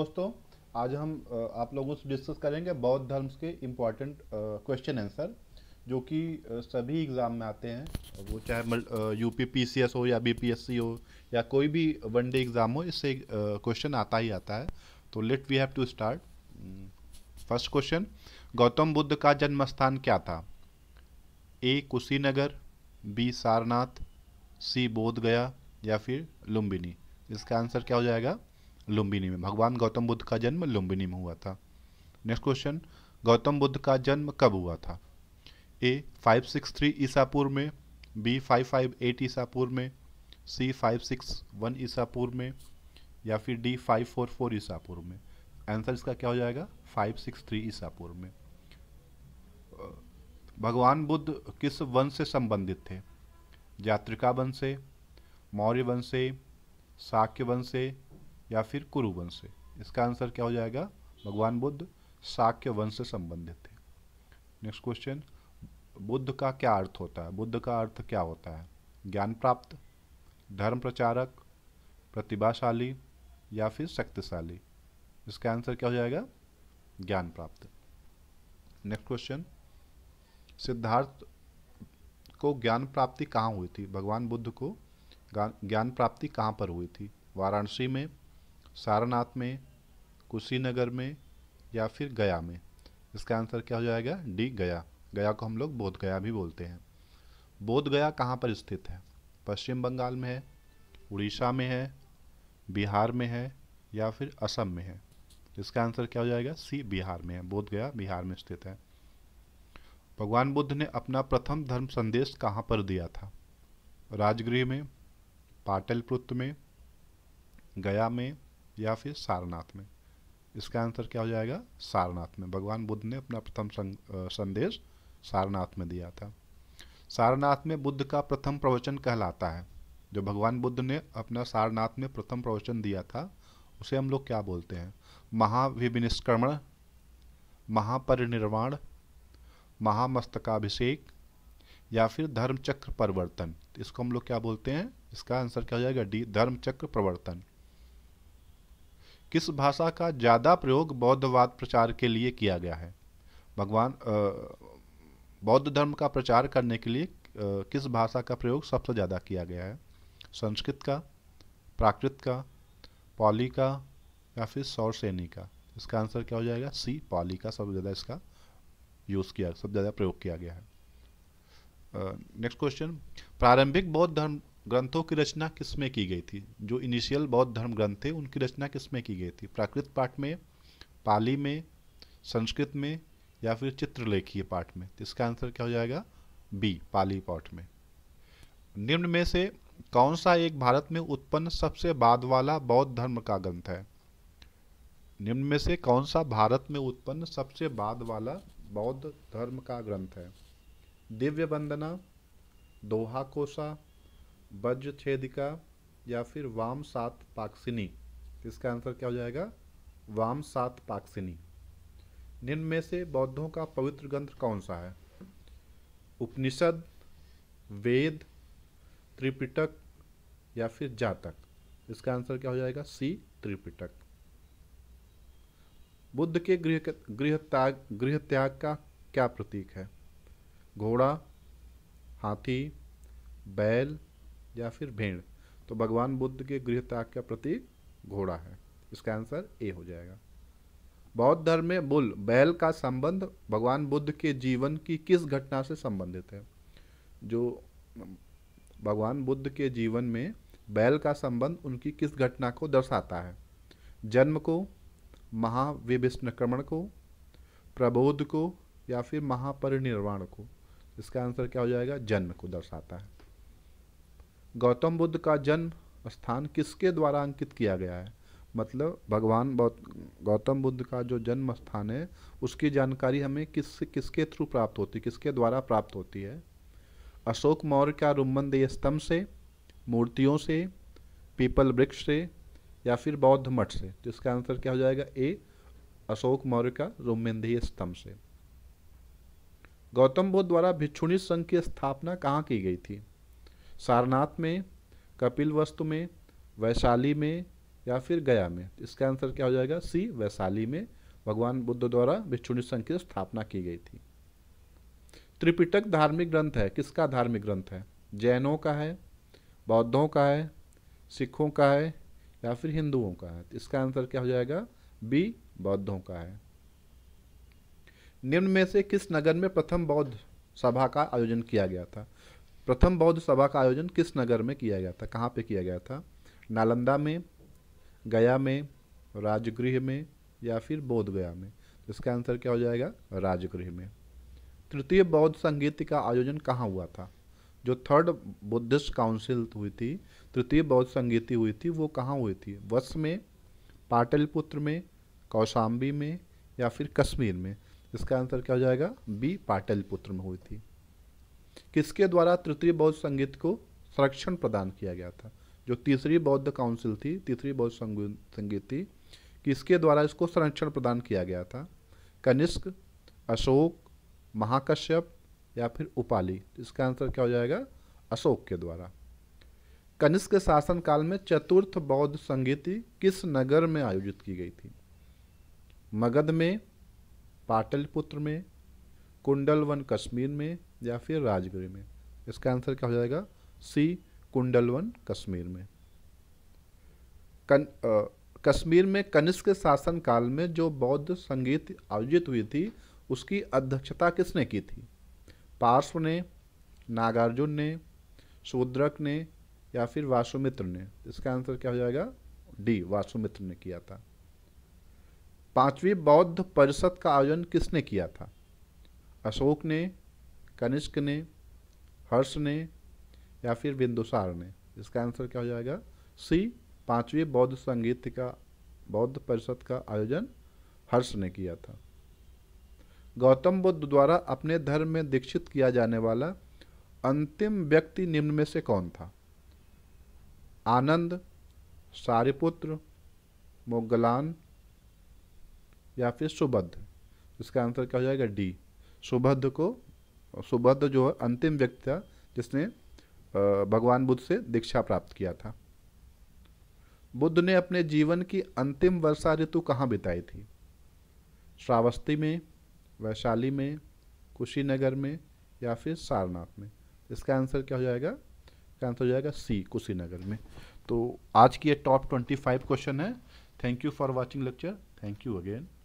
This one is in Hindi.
दोस्तों आज हम आप लोगों से डिस्कस करेंगे बौद्ध धर्म के इम्पॉर्टेंट क्वेश्चन आंसर जो कि सभी एग्ज़ाम में आते हैं वो चाहे U P P C S हो या बी पी एस सी हो या कोई भी वन डे एग्ज़ाम हो इससे क्वेश्चन आता ही आता है तो let we have to start first question Gautam Buddha का जन्म स्थान क्या था A Kushinagar B Sarnath C Bodh Gaya या फिर लुम्बिनी इसका आंसर क्या हो जाएगा लुम्बिनी में भगवान गौतम बुद्ध का जन्म लुम्बिनी में हुआ था नेक्स्ट क्वेश्चन गौतम बुद्ध का जन्म कब हुआ था ए 563 ईसा पूर्व में बी 558 ईसा पूर्व में सी 561 ईसा पूर्व में या फिर डी 544 ईसा पूर्व में आंसर इसका क्या हो जाएगा 563 ईसा पूर्व में भगवान बुद्ध किस वंश से संबंधित थे यात्रिका वंश से मौर्य वंश से साक्य वंश से या फिर कुरु वंश से इसका आंसर क्या हो जाएगा भगवान बुद्ध शाक्य वंश से संबंधित थे नेक्स्ट क्वेश्चन बुद्ध का क्या अर्थ होता है बुद्ध का अर्थ क्या होता है ज्ञान प्राप्त धर्म प्रचारक प्रतिभाशाली या फिर शक्तिशाली इसका आंसर क्या हो जाएगा ज्ञान प्राप्त नेक्स्ट क्वेश्चन सिद्धार्थ को ज्ञान प्राप्ति कहाँ हुई थी भगवान बुद्ध को ज्ञान प्राप्ति कहाँ पर हुई थी वाराणसी में सारनाथ में कुशीनगर में या फिर गया में इसका आंसर क्या हो जाएगा डी गया गया को हम लोग बोध गया भी बोलते हैं बोध गया कहाँ पर स्थित है पश्चिम बंगाल में है उड़ीसा में है बिहार में है या फिर असम में है इसका आंसर क्या हो जाएगा सी बिहार में है बोध गया बिहार में स्थित है भगवान बुद्ध ने अपना प्रथम धर्म संदेश कहाँ पर दिया था राजगृह में पाटलपुत्र में गया में या फिर सारनाथ में इसका आंसर क्या हो जाएगा सारनाथ में भगवान बुद्ध ने अपना प्रथम संदेश सारनाथ में दिया था सारनाथ में बुद्ध का प्रथम प्रवचन कहलाता है जो भगवान बुद्ध ने अपना सारनाथ में प्रथम प्रवचन दिया था उसे हम लोग क्या बोलते हैं महाविविनिष्क्रमण महापरिनिर्वाण महामस्तकाभिषेक या फिर धर्मचक्र प्रवर्तन इसको हम लोग क्या बोलते हैं इसका आंसर क्या हो जाएगा डी धर्मचक्र प्रवर्तन किस भाषा का ज़्यादा प्रयोग बौद्धवाद प्रचार के लिए किया गया है भगवान बौद्ध धर्म का प्रचार करने के लिए किस भाषा का प्रयोग सबसे ज़्यादा किया गया है संस्कृत का प्राकृत का पॉली का या फिर सौर सैनी का इसका आंसर क्या हो जाएगा सी पॉली का सबसे ज़्यादा इसका यूज़ किया सबसे ज़्यादा प्रयोग किया गया है नेक्स्ट क्वेश्चन प्रारंभिक बौद्ध धर्म ग्रंथों की रचना किस में की गई थी जो इनिशियल बौद्ध धर्म ग्रंथ थे उनकी रचना किसमें की गई थी प्राकृत पाठ में पाली में संस्कृत में या फिर चित्रलेखीय पाठ में तो इसका आंसर क्या हो जाएगा बी पाली पाठ में निम्न में से कौन सा एक भारत में उत्पन्न सबसे बाद वाला बौद्ध धर्म का ग्रंथ है निम्न में से कौन सा भारत में उत्पन्न सबसे बाद वाला बौद्ध धर्म का ग्रंथ है दिव्य वंदना दोहा कोसा वज्र छेदिका या फिर वाम सात पाक्सिनी इसका आंसर क्या हो जाएगा वाम सात पाक्सिनी निम्न में से बौद्धों का पवित्र ग्रंथ कौन सा है उपनिषद वेद त्रिपिटक या फिर जातक इसका आंसर क्या हो जाएगा सी त्रिपिटक बुद्ध के गृह गृह त्याग गृह त्याग का क्या प्रतीक है घोड़ा हाथी बैल या फिर भेड़ तो भगवान बुद्ध के गृह त्याग का प्रतीक घोड़ा है इसका आंसर ए हो जाएगा बौद्ध धर्म में बुल बैल का संबंध भगवान बुद्ध के जीवन की किस घटना से संबंधित है जो भगवान बुद्ध के जीवन में बैल का संबंध उनकी किस घटना को दर्शाता है जन्म को महाविविष्णक्रमण को प्रबोध को या फिर महापरिनिर्वाण को इसका आंसर क्या हो जाएगा जन्म को दर्शाता है गौतम बुद्ध का जन्म स्थान किसके द्वारा अंकित किया गया है मतलब भगवान गौतम बुद्ध का जो जन्म स्थान है उसकी जानकारी हमें किस किसके थ्रू प्राप्त होती है किसके द्वारा प्राप्त होती है अशोक मौर्य का रुम्बन देय स्तंभ से मूर्तियों से पीपल वृक्ष से या फिर बौद्ध मठ से जिसका आंसर क्या हो जाएगा ए अशोक मौर्य का रोमेंदेय स्तंभ से गौतम बुद्ध द्वारा भिक्षुणी संघ की स्थापना कहाँ की गई थी सारनाथ में कपिल वस्तु में वैशाली में या फिर गया में इसका आंसर क्या हो जाएगा सी वैशाली में भगवान बुद्ध द्वारा विष्णु संघ की स्थापना की गई थी त्रिपिटक धार्मिक ग्रंथ है किसका धार्मिक ग्रंथ है जैनों का है बौद्धों का है सिखों का है या फिर हिंदुओं का है इसका आंसर क्या हो जाएगा बी बौद्धों का है निम्न में से किस नगर में प्रथम बौद्ध सभा का आयोजन किया गया था प्रथम बौद्ध सभा का आयोजन किस नगर में किया गया था कहाँ पे किया गया था नालंदा में गया में राजगृह में या फिर बोध गया में तो इसका आंसर क्या हो जाएगा राजगृह में तृतीय बौद्ध संगीत का आयोजन कहाँ हुआ था जो थर्ड बुद्धिस्ट काउंसिल हुई थी तृतीय बौद्ध संगीति हुई थी वो कहाँ हुई थी वस में पाटलिपुत्र में कौशाम्बी में या फिर कश्मीर में इसका आंसर क्या हो जाएगा बी पाटलिपुत्र में हुई थी किसके द्वारा तृतीय बौद्ध संगीत को संरक्षण प्रदान किया गया था जो तीसरी बौद्ध काउंसिल थी तीसरी बौद्ध संगीत थी किसके द्वारा इसको संरक्षण प्रदान किया गया था कनिष्क अशोक महाकश्यप या फिर उपाली इसका आंसर क्या हो जाएगा अशोक के द्वारा कनिष्क शासन शासनकाल में चतुर्थ बौद्ध संगीति किस नगर में आयोजित की गई थी मगध में पाटलिपुत्र में कुंडलवन कश्मीर में या फिर राजगिरी में इसका आंसर क्या हो जाएगा सी कुंडलवन कश्मीर में कन, आ, कश्मीर में कनिष्क शासन काल में जो बौद्ध संगीत आयोजित हुई थी उसकी अध्यक्षता किसने की थी पार्श्व ने नागार्जुन ने शूद्रक ने या फिर वासुमित्र ने इसका आंसर क्या हो जाएगा डी वासुमित्र ने किया था पांचवी बौद्ध परिषद का आयोजन किसने किया था अशोक ने कनिष्क ने हर्ष ने या फिर बिंदुसार ने इसका आंसर क्या हो जाएगा सी पांचवी बौद्ध संगीत का बौद्ध परिषद का आयोजन हर्ष ने किया था गौतम बुद्ध द्वारा अपने धर्म में दीक्षित किया जाने वाला अंतिम व्यक्ति निम्न में से कौन था आनंद सारिपुत्र मोगलान या फिर सुबद्ध इसका आंसर क्या हो जाएगा डी सुबद्ध को सुबद्ध तो जो है अंतिम व्यक्ति था जिसने भगवान बुद्ध से दीक्षा प्राप्त किया था बुद्ध ने अपने जीवन की अंतिम वर्षा ऋतु कहाँ बिताई थी श्रावस्ती में वैशाली में कुशीनगर में या फिर सारनाथ में इसका आंसर क्या हो जाएगा इसका आंसर हो जाएगा सी कुशीनगर में तो आज की ये टॉप ट्वेंटी फाइव क्वेश्चन है thank you for watching lecture thank you again